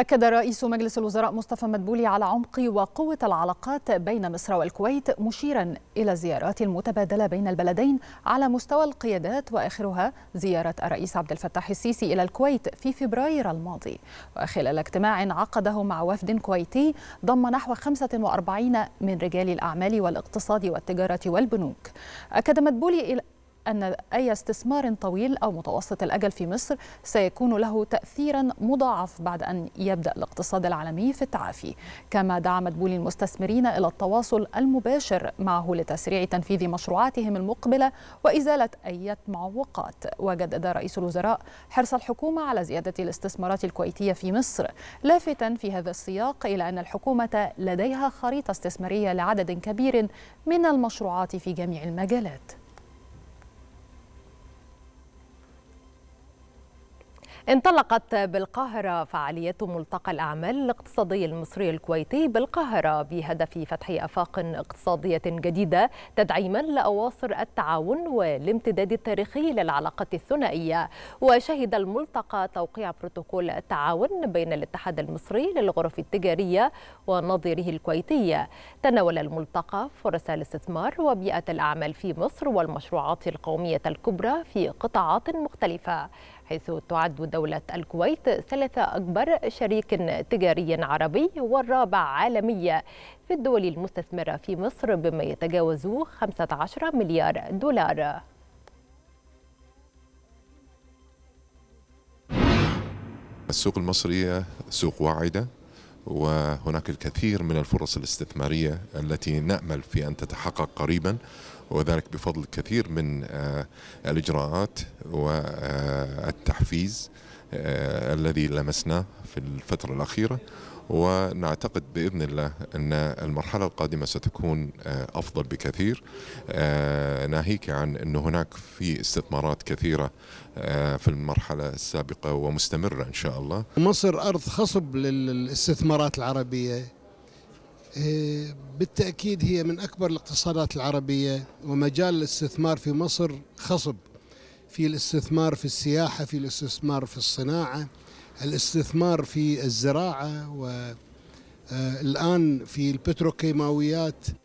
أكد رئيس مجلس الوزراء مصطفى مدبولي على عمق وقوة العلاقات بين مصر والكويت مشيرا إلى الزيارات المتبادلة بين البلدين على مستوى القيادات وآخرها زيارة الرئيس عبد الفتاح السيسي إلى الكويت في فبراير الماضي وخلال اجتماع عقده مع وفد كويتي ضم نحو 45 من رجال الأعمال والاقتصاد والتجارة والبنوك أكد مدبولي أن أي استثمار طويل أو متوسط الأجل في مصر سيكون له تأثيرا مضاعف بعد أن يبدأ الاقتصاد العالمي في التعافي كما دعمت بولي المستثمرين إلى التواصل المباشر معه لتسريع تنفيذ مشروعاتهم المقبلة وإزالة أي معوقات وجدد رئيس الوزراء حرص الحكومة على زيادة الاستثمارات الكويتية في مصر لافتا في هذا السياق إلى أن الحكومة لديها خريطة استثمارية لعدد كبير من المشروعات في جميع المجالات انطلقت بالقاهرة فعالية ملتقى الأعمال الاقتصادي المصري الكويتي بالقاهرة بهدف فتح أفاق اقتصادية جديدة تدعيما لأواصر التعاون والامتداد التاريخي للعلاقة الثنائية وشهد الملتقى توقيع بروتوكول التعاون بين الاتحاد المصري للغرف التجارية ونظيره الكويتية تناول الملتقى فرص الاستثمار وبيئة الأعمال في مصر والمشروعات القومية الكبرى في قطاعات مختلفة حيث تعد دولة الكويت ثالث أكبر شريك تجاري عربي والرابع عالميا في الدول المستثمرة في مصر بما يتجاوز 15 مليار دولار السوق المصرية سوق واعدة وهناك الكثير من الفرص الاستثمارية التي نأمل في أن تتحقق قريبا وذلك بفضل الكثير من آه، الإجراءات والتحقيق التحفيز آه، الذي لمسناه في الفترة الأخيرة ونعتقد باذن الله ان المرحله القادمه ستكون آه، افضل بكثير آه، ناهيك عن ان هناك في استثمارات كثيره في المرحله السابقه ومستمره ان شاء الله. مصر ارض خصب للاستثمارات العربيه بالتاكيد هي من اكبر الاقتصادات العربيه ومجال الاستثمار في مصر خصب في الاستثمار في السياحة في الاستثمار في الصناعة الاستثمار في الزراعة والآن آه، في البتروكيماويات